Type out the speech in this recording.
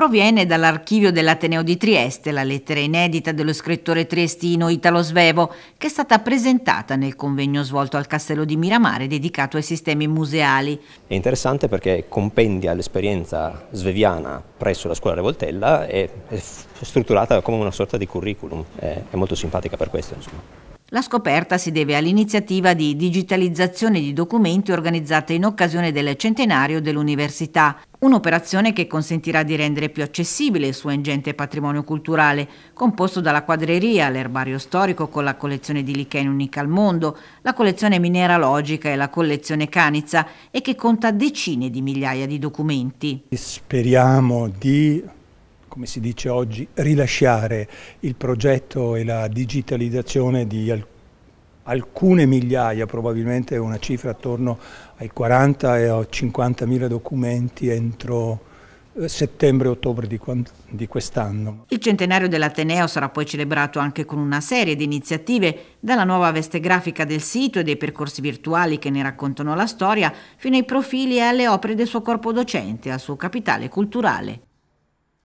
Proviene dall'archivio dell'Ateneo di Trieste la lettera inedita dello scrittore triestino Italo Svevo, che è stata presentata nel convegno svolto al Castello di Miramare dedicato ai sistemi museali. È interessante perché compendia l'esperienza sveviana presso la scuola Revoltella e è strutturata come una sorta di curriculum. È molto simpatica per questo, insomma. La scoperta si deve all'iniziativa di digitalizzazione di documenti organizzata in occasione del centenario dell'università, un'operazione che consentirà di rendere più accessibile il suo ingente patrimonio culturale, composto dalla quadreria, l'erbario storico con la collezione di licheni unica al mondo, la collezione mineralogica e la collezione canizza e che conta decine di migliaia di documenti. Speriamo di come si dice oggi, rilasciare il progetto e la digitalizzazione di alcuni alcune migliaia, probabilmente una cifra attorno ai 40 e 50 mila documenti entro eh, settembre-ottobre di quest'anno. Il centenario dell'Ateneo sarà poi celebrato anche con una serie di iniziative, dalla nuova veste grafica del sito e dei percorsi virtuali che ne raccontano la storia, fino ai profili e alle opere del suo corpo docente, al suo capitale culturale.